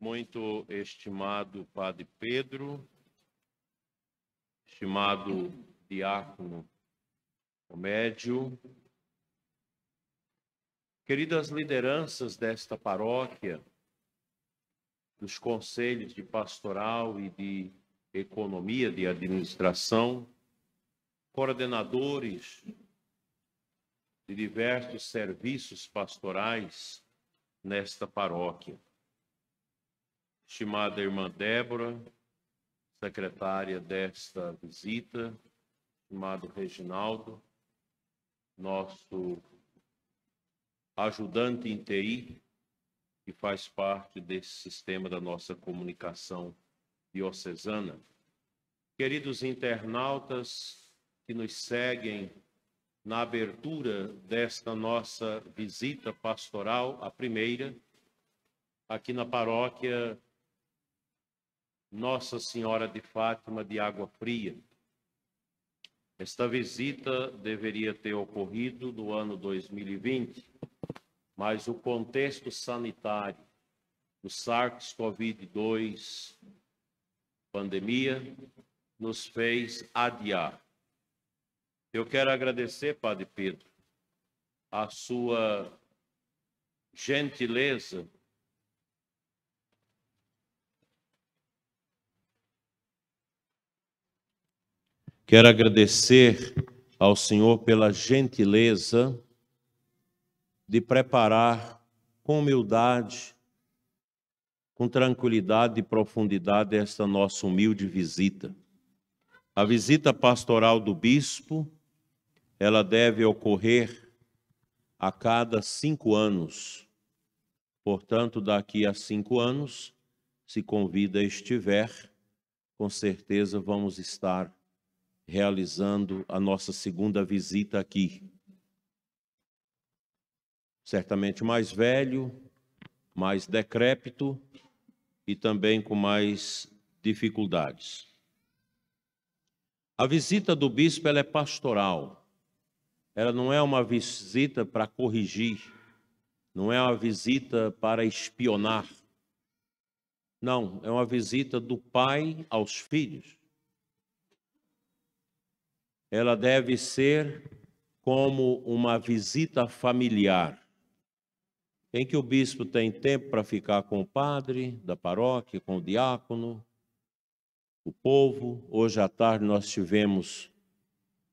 muito estimado Padre Pedro, estimado Diácono Comédio, queridas lideranças desta paróquia, dos conselhos de pastoral e de economia, de administração, coordenadores de diversos serviços pastorais nesta paróquia estimada irmã Débora, secretária desta visita, estimado Reginaldo, nosso ajudante em TI, que faz parte desse sistema da nossa comunicação diocesana. Queridos internautas que nos seguem na abertura desta nossa visita pastoral, a primeira, aqui na paróquia nossa Senhora de Fátima de Água Fria. Esta visita deveria ter ocorrido no ano 2020, mas o contexto sanitário do SARS-CoV-2, pandemia, nos fez adiar. Eu quero agradecer, Padre Pedro, a sua gentileza Quero agradecer ao Senhor pela gentileza de preparar com humildade, com tranquilidade e profundidade esta nossa humilde visita. A visita pastoral do bispo, ela deve ocorrer a cada cinco anos. Portanto, daqui a cinco anos, se convida estiver, com certeza vamos estar realizando a nossa segunda visita aqui. Certamente mais velho, mais decrépito e também com mais dificuldades. A visita do bispo é pastoral. Ela não é uma visita para corrigir, não é uma visita para espionar. Não, é uma visita do pai aos filhos ela deve ser como uma visita familiar, em que o bispo tem tempo para ficar com o padre da paróquia, com o diácono, o povo. Hoje à tarde nós tivemos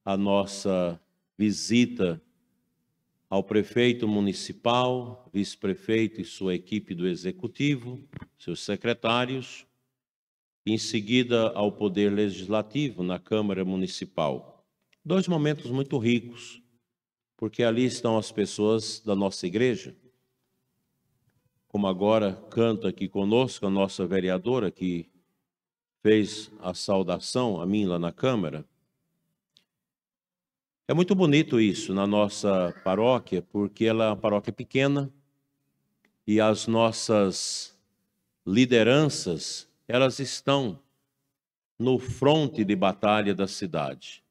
a nossa visita ao prefeito municipal, vice-prefeito e sua equipe do executivo, seus secretários, em seguida ao poder legislativo na Câmara Municipal. Dois momentos muito ricos, porque ali estão as pessoas da nossa igreja, como agora canta aqui conosco a nossa vereadora que fez a saudação a mim lá na Câmara. É muito bonito isso na nossa paróquia, porque ela é uma paróquia pequena e as nossas lideranças, elas estão no fronte de batalha da cidade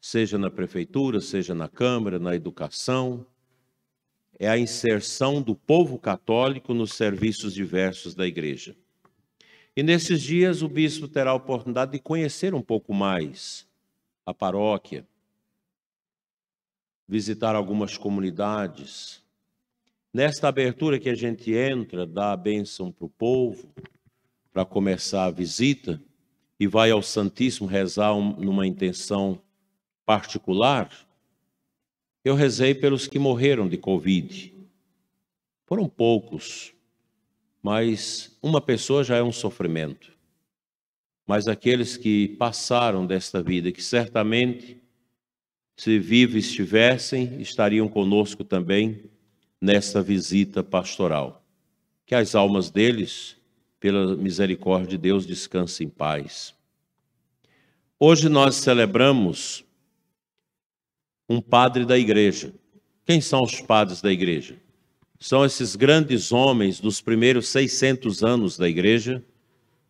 seja na prefeitura, seja na Câmara, na educação, é a inserção do povo católico nos serviços diversos da igreja. E nesses dias o bispo terá a oportunidade de conhecer um pouco mais a paróquia, visitar algumas comunidades. Nesta abertura que a gente entra, dá a bênção para o povo, para começar a visita, e vai ao Santíssimo rezar numa intenção particular, eu rezei pelos que morreram de Covid. Foram poucos, mas uma pessoa já é um sofrimento. Mas aqueles que passaram desta vida, que certamente, se vivos estivessem, estariam conosco também nesta visita pastoral. Que as almas deles, pela misericórdia de Deus, descansem em paz. Hoje nós celebramos um padre da igreja. Quem são os padres da igreja? São esses grandes homens dos primeiros 600 anos da igreja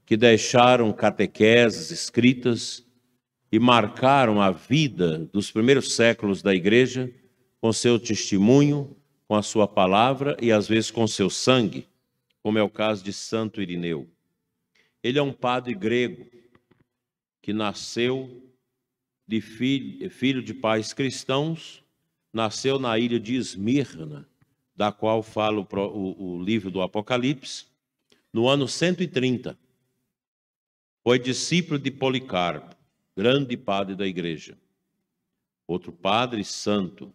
que deixaram catequeses escritas e marcaram a vida dos primeiros séculos da igreja com seu testemunho, com a sua palavra e às vezes com seu sangue, como é o caso de Santo Irineu. Ele é um padre grego que nasceu de filho, eh, filho de pais cristãos, nasceu na ilha de Esmirna, da qual fala o, o, o livro do Apocalipse, no ano 130. Foi discípulo de Policarpo, grande padre da igreja. Outro padre santo.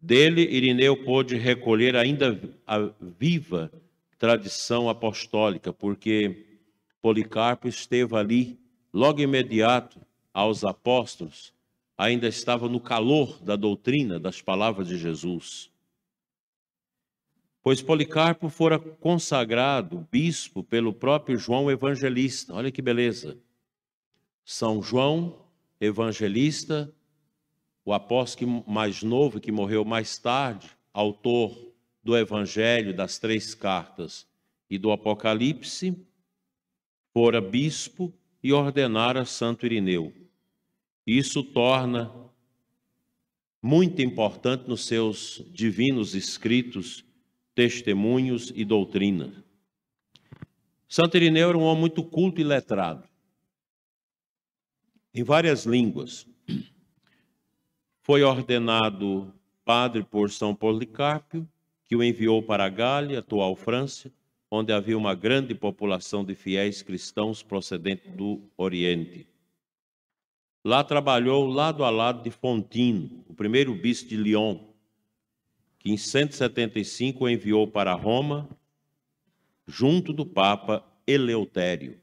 Dele, Irineu pôde recolher ainda a viva tradição apostólica, porque Policarpo esteve ali logo imediato aos apóstolos ainda estava no calor da doutrina das palavras de Jesus. Pois Policarpo fora consagrado bispo pelo próprio João Evangelista. Olha que beleza. São João Evangelista, o apóstolo mais novo que morreu mais tarde, autor do Evangelho, das três cartas e do Apocalipse, fora bispo e ordenara Santo Irineu. Isso torna muito importante nos seus divinos escritos, testemunhos e doutrina. Santo Irineu era um homem muito culto e letrado, em várias línguas. Foi ordenado padre por São Policarpio, que o enviou para a Gália, atual França, onde havia uma grande população de fiéis cristãos procedentes do Oriente. Lá trabalhou lado a lado de Fontino, o primeiro bispo de Lyon, que em 175 enviou para Roma, junto do Papa Eleutério.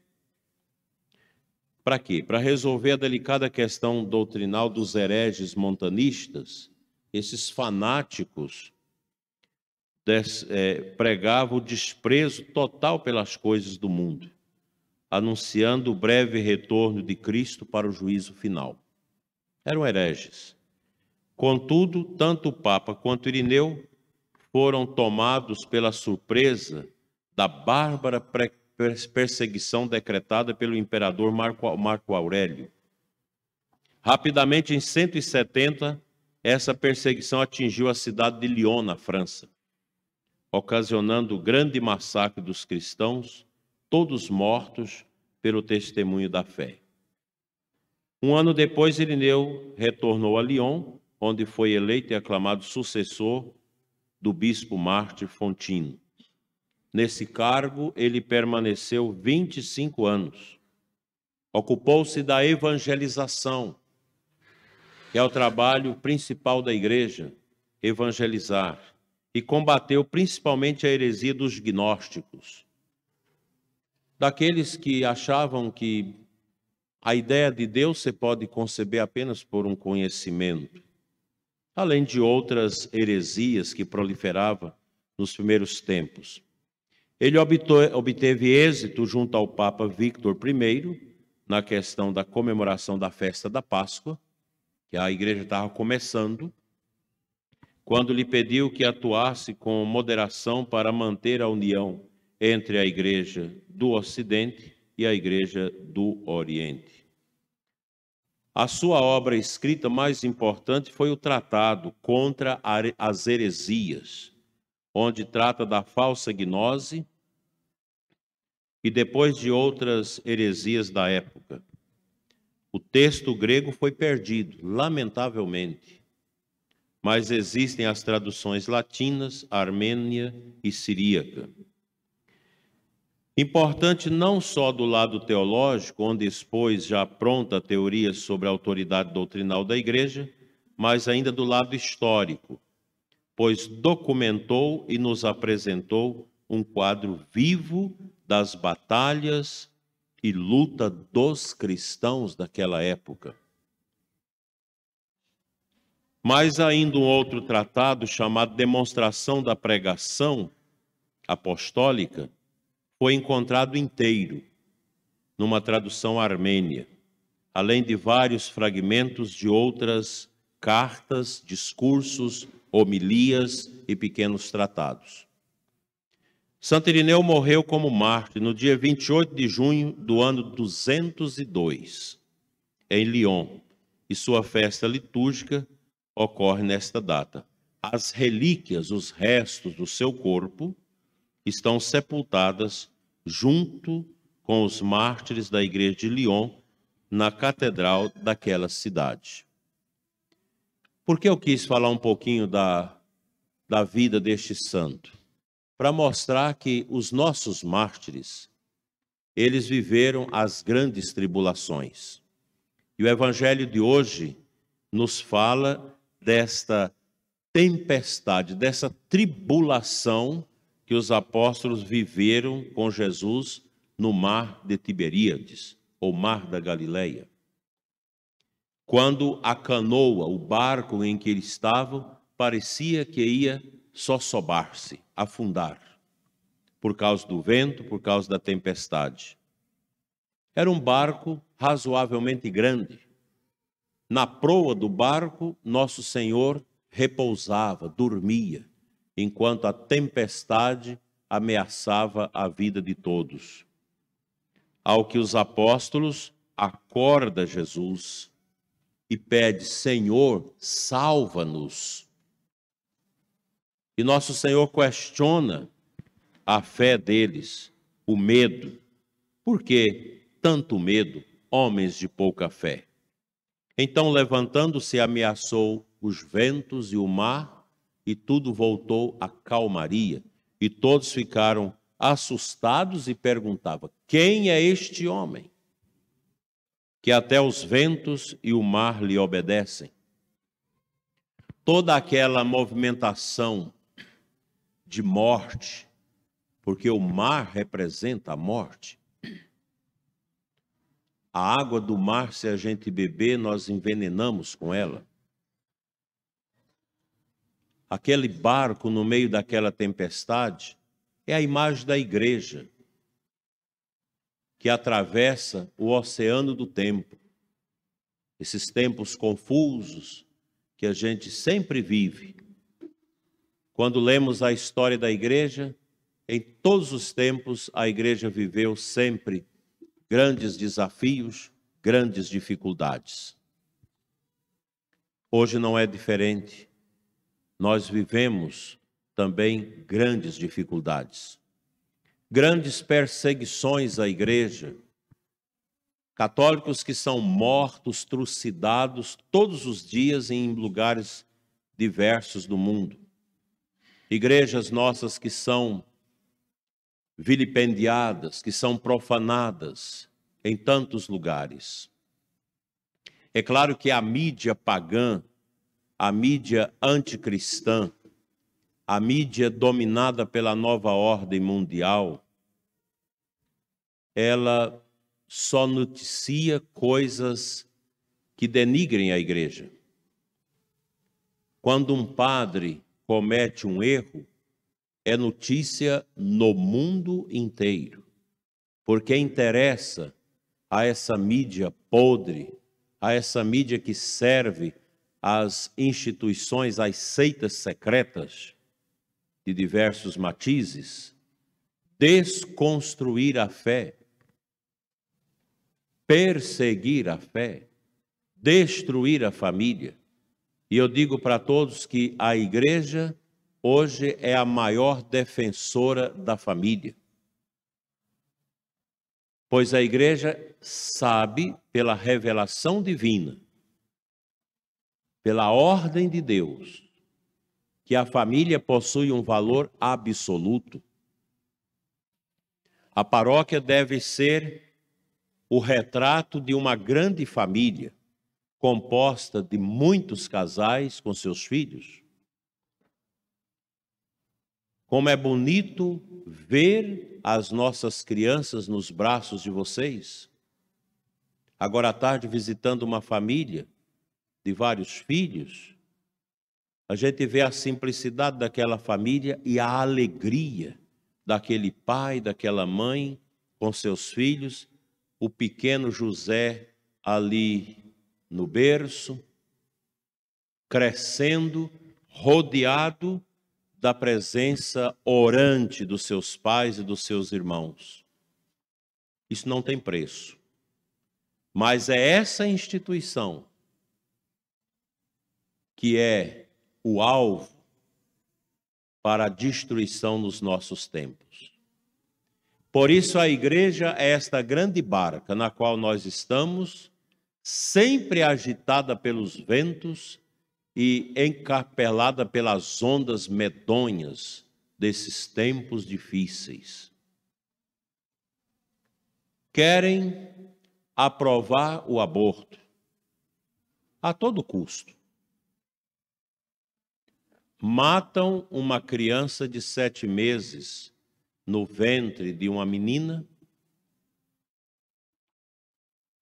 Para quê? Para resolver a delicada questão doutrinal dos hereges montanistas, esses fanáticos des, é, pregavam o desprezo total pelas coisas do mundo anunciando o breve retorno de Cristo para o juízo final. Eram hereges. Contudo, tanto o Papa quanto Irineu foram tomados pela surpresa da bárbara perseguição decretada pelo imperador Marco, Marco Aurélio. Rapidamente, em 170, essa perseguição atingiu a cidade de Lyon, na França, ocasionando o grande massacre dos cristãos todos mortos pelo testemunho da fé. Um ano depois, Irineu retornou a Lyon, onde foi eleito e aclamado sucessor do bispo Marte Fontino. Nesse cargo, ele permaneceu 25 anos. Ocupou-se da evangelização, que é o trabalho principal da igreja, evangelizar, e combateu principalmente a heresia dos gnósticos daqueles que achavam que a ideia de Deus se pode conceber apenas por um conhecimento, além de outras heresias que proliferavam nos primeiros tempos. Ele obteve êxito junto ao Papa Victor I na questão da comemoração da festa da Páscoa, que a igreja estava começando, quando lhe pediu que atuasse com moderação para manter a união entre a Igreja do Ocidente e a Igreja do Oriente. A sua obra escrita mais importante foi o Tratado contra as Heresias, onde trata da falsa gnose e depois de outras heresias da época. O texto grego foi perdido, lamentavelmente, mas existem as traduções latinas, armênia e siríaca. Importante não só do lado teológico, onde expôs já pronta teoria sobre a autoridade doutrinal da Igreja, mas ainda do lado histórico, pois documentou e nos apresentou um quadro vivo das batalhas e luta dos cristãos daquela época. Mais ainda um outro tratado chamado Demonstração da Pregação Apostólica, foi encontrado inteiro, numa tradução armênia, além de vários fragmentos de outras cartas, discursos, homilias e pequenos tratados. Santo Irineu morreu como mártir no dia 28 de junho do ano 202, em Lyon, e sua festa litúrgica ocorre nesta data. As relíquias, os restos do seu corpo, estão sepultadas junto com os mártires da igreja de Lyon, na catedral daquela cidade. Por que eu quis falar um pouquinho da, da vida deste santo? Para mostrar que os nossos mártires, eles viveram as grandes tribulações. E o evangelho de hoje nos fala desta tempestade, dessa tribulação que os apóstolos viveram com Jesus no mar de Tiberíades, ou mar da Galileia. Quando a canoa, o barco em que eles estavam, parecia que ia só sobar-se, afundar, por causa do vento, por causa da tempestade. Era um barco razoavelmente grande. Na proa do barco, Nosso Senhor repousava, dormia enquanto a tempestade ameaçava a vida de todos. Ao que os apóstolos acorda Jesus e pede: Senhor, salva-nos. E nosso Senhor questiona a fé deles, o medo. Por que tanto medo, homens de pouca fé? Então, levantando-se, ameaçou os ventos e o mar e tudo voltou à calmaria, e todos ficaram assustados e perguntavam: Quem é este homem? Que até os ventos e o mar lhe obedecem. Toda aquela movimentação de morte, porque o mar representa a morte. A água do mar, se a gente beber, nós envenenamos com ela aquele barco no meio daquela tempestade, é a imagem da igreja que atravessa o oceano do tempo. Esses tempos confusos que a gente sempre vive. Quando lemos a história da igreja, em todos os tempos a igreja viveu sempre grandes desafios, grandes dificuldades. Hoje não é diferente nós vivemos também grandes dificuldades, grandes perseguições à igreja, católicos que são mortos, trucidados todos os dias em lugares diversos do mundo, igrejas nossas que são vilipendiadas, que são profanadas em tantos lugares. É claro que a mídia pagã a mídia anticristã, a mídia dominada pela nova ordem mundial, ela só noticia coisas que denigrem a igreja. Quando um padre comete um erro, é notícia no mundo inteiro, porque interessa a essa mídia podre, a essa mídia que serve as instituições, as seitas secretas de diversos matizes, desconstruir a fé, perseguir a fé, destruir a família. E eu digo para todos que a igreja hoje é a maior defensora da família. Pois a igreja sabe, pela revelação divina, pela ordem de Deus, que a família possui um valor absoluto. A paróquia deve ser o retrato de uma grande família, composta de muitos casais com seus filhos. Como é bonito ver as nossas crianças nos braços de vocês. Agora à tarde, visitando uma família de vários filhos, a gente vê a simplicidade daquela família e a alegria daquele pai, daquela mãe com seus filhos, o pequeno José ali no berço, crescendo, rodeado da presença orante dos seus pais e dos seus irmãos. Isso não tem preço. Mas é essa instituição que é o alvo para a destruição nos nossos tempos. Por isso, a igreja é esta grande barca na qual nós estamos, sempre agitada pelos ventos e encarpelada pelas ondas medonhas desses tempos difíceis. Querem aprovar o aborto a todo custo matam uma criança de sete meses no ventre de uma menina?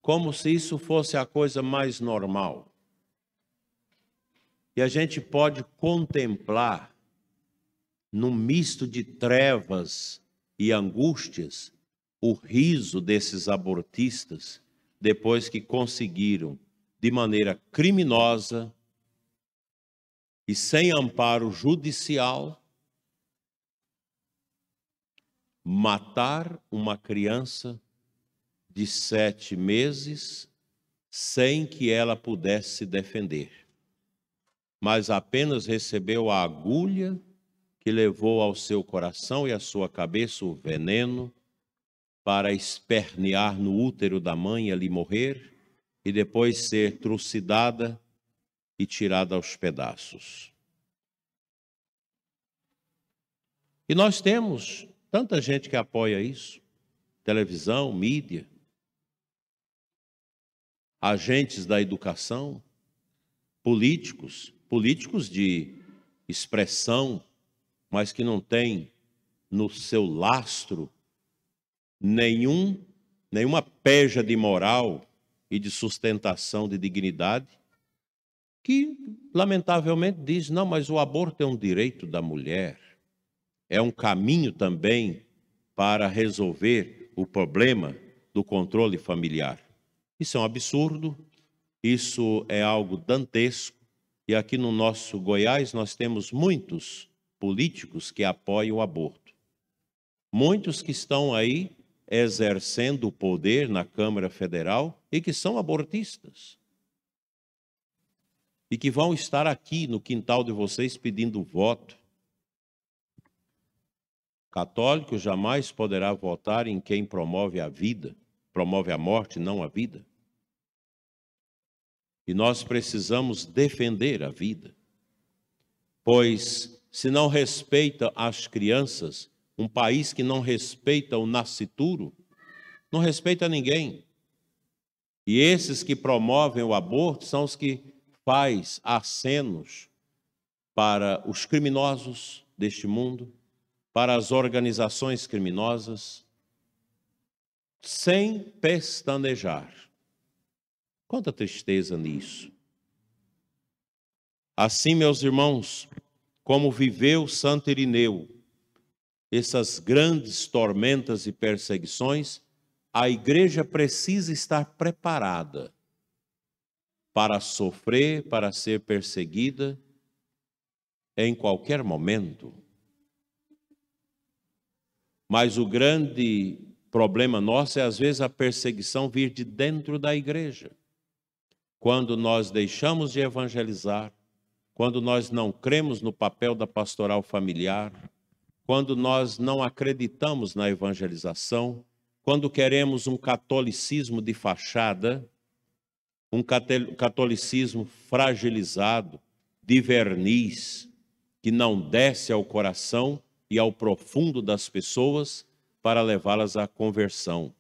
Como se isso fosse a coisa mais normal. E a gente pode contemplar, num misto de trevas e angústias, o riso desses abortistas depois que conseguiram, de maneira criminosa, e sem amparo judicial, matar uma criança de sete meses sem que ela pudesse se defender, mas apenas recebeu a agulha que levou ao seu coração e à sua cabeça o veneno para espernear no útero da mãe e ali morrer e depois ser trucidada e tirada aos pedaços. E nós temos tanta gente que apoia isso, televisão, mídia, agentes da educação, políticos, políticos de expressão, mas que não têm no seu lastro nenhum, nenhuma peja de moral e de sustentação de dignidade que lamentavelmente diz: não, mas o aborto é um direito da mulher, é um caminho também para resolver o problema do controle familiar. Isso é um absurdo, isso é algo dantesco, e aqui no nosso Goiás nós temos muitos políticos que apoiam o aborto. Muitos que estão aí exercendo o poder na Câmara Federal e que são abortistas e que vão estar aqui no quintal de vocês pedindo voto. Católico jamais poderá votar em quem promove a vida, promove a morte, não a vida. E nós precisamos defender a vida, pois se não respeita as crianças, um país que não respeita o nascituro, não respeita ninguém. E esses que promovem o aborto são os que faz acenos para os criminosos deste mundo, para as organizações criminosas, sem pestanejar. Quanta tristeza nisso. Assim, meus irmãos, como viveu Santo Irineu, essas grandes tormentas e perseguições, a igreja precisa estar preparada para sofrer, para ser perseguida em qualquer momento. Mas o grande problema nosso é, às vezes, a perseguição vir de dentro da igreja. Quando nós deixamos de evangelizar, quando nós não cremos no papel da pastoral familiar, quando nós não acreditamos na evangelização, quando queremos um catolicismo de fachada, um catolicismo fragilizado, de verniz, que não desce ao coração e ao profundo das pessoas para levá-las à conversão.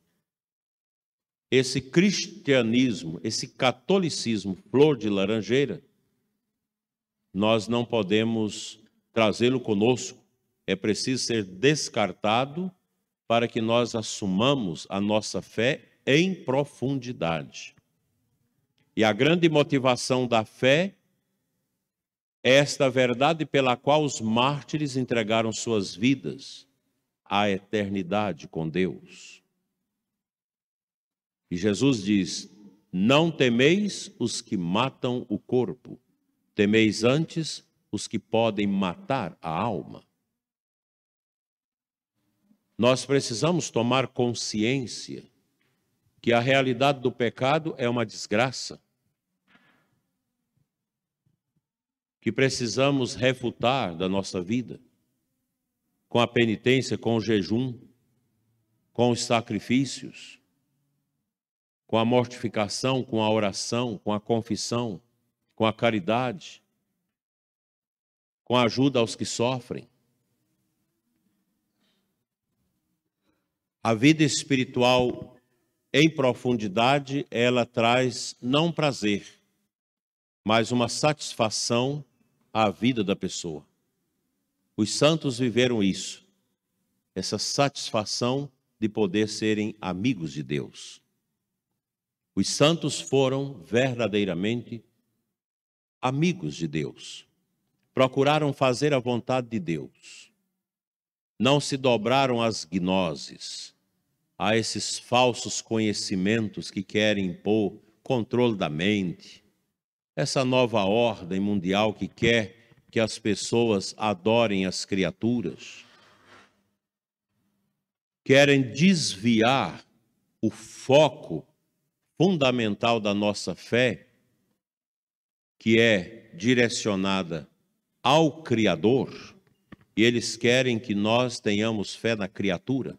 Esse cristianismo, esse catolicismo flor de laranjeira, nós não podemos trazê-lo conosco. É preciso ser descartado para que nós assumamos a nossa fé em profundidade e a grande motivação da fé é esta verdade pela qual os mártires entregaram suas vidas à eternidade com Deus. E Jesus diz: Não temeis os que matam o corpo, temeis antes os que podem matar a alma. Nós precisamos tomar consciência que a realidade do pecado é uma desgraça que precisamos refutar da nossa vida, com a penitência, com o jejum, com os sacrifícios, com a mortificação, com a oração, com a confissão, com a caridade, com a ajuda aos que sofrem. A vida espiritual em profundidade, ela traz não prazer, mas uma satisfação à vida da pessoa. Os santos viveram isso, essa satisfação de poder serem amigos de Deus. Os santos foram verdadeiramente amigos de Deus. Procuraram fazer a vontade de Deus. Não se dobraram às gnoses, a esses falsos conhecimentos que querem impor controle da mente, essa nova ordem mundial que quer que as pessoas adorem as criaturas, querem desviar o foco fundamental da nossa fé, que é direcionada ao Criador, e eles querem que nós tenhamos fé na criatura,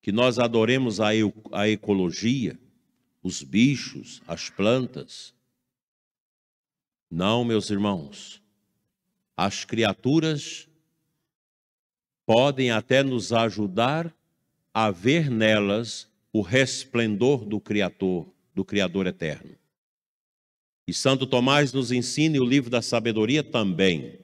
que nós adoremos a, a ecologia, os bichos, as plantas não, meus irmãos. As criaturas podem até nos ajudar a ver nelas o resplendor do Criador, do Criador eterno. E Santo Tomás nos ensina, e o livro da sabedoria também,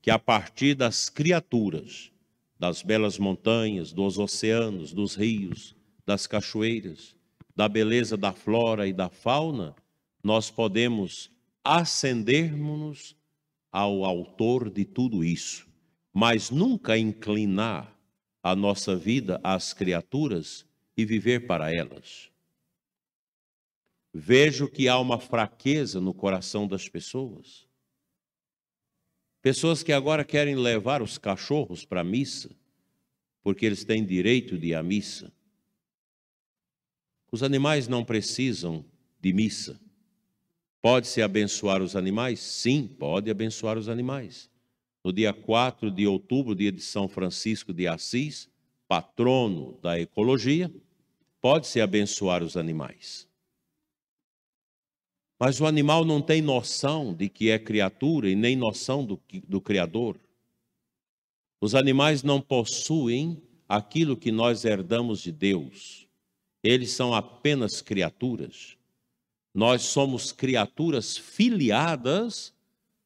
que a partir das criaturas, das belas montanhas, dos oceanos, dos rios, das cachoeiras, da beleza da flora e da fauna, nós podemos acendermos-nos ao autor de tudo isso, mas nunca inclinar a nossa vida às criaturas e viver para elas. Vejo que há uma fraqueza no coração das pessoas. Pessoas que agora querem levar os cachorros para a missa, porque eles têm direito de ir à missa. Os animais não precisam de missa. Pode-se abençoar os animais? Sim, pode abençoar os animais. No dia 4 de outubro, dia de São Francisco de Assis, patrono da ecologia, pode-se abençoar os animais. Mas o animal não tem noção de que é criatura e nem noção do, do Criador. Os animais não possuem aquilo que nós herdamos de Deus. Eles são apenas criaturas. Nós somos criaturas filiadas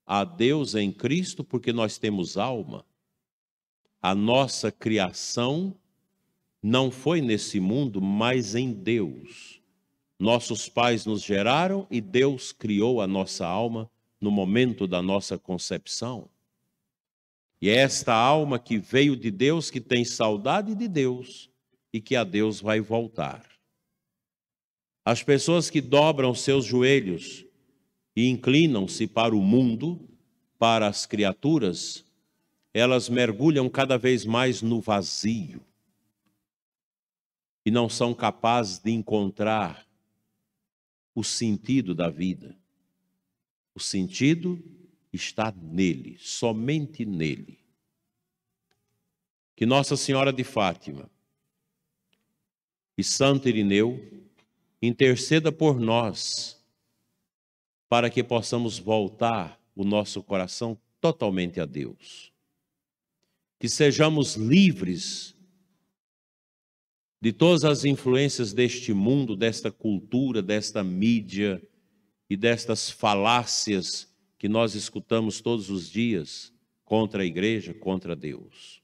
a Deus em Cristo porque nós temos alma. A nossa criação não foi nesse mundo, mas em Deus. Nossos pais nos geraram e Deus criou a nossa alma no momento da nossa concepção. E é esta alma que veio de Deus, que tem saudade de Deus e que a Deus vai voltar. As pessoas que dobram seus joelhos e inclinam-se para o mundo, para as criaturas, elas mergulham cada vez mais no vazio e não são capazes de encontrar o sentido da vida. O sentido está nele, somente nele. Que Nossa Senhora de Fátima e Santo Irineu interceda por nós, para que possamos voltar o nosso coração totalmente a Deus. Que sejamos livres de todas as influências deste mundo, desta cultura, desta mídia e destas falácias que nós escutamos todos os dias contra a igreja, contra Deus.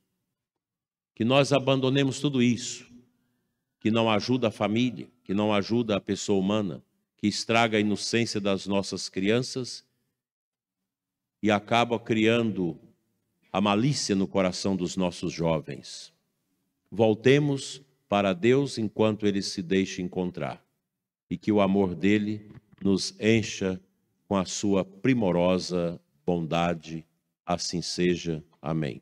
Que nós abandonemos tudo isso que não ajuda a família, que não ajuda a pessoa humana, que estraga a inocência das nossas crianças e acaba criando a malícia no coração dos nossos jovens. Voltemos para Deus enquanto Ele se deixa encontrar e que o amor dele nos encha com a sua primorosa bondade. Assim seja. Amém.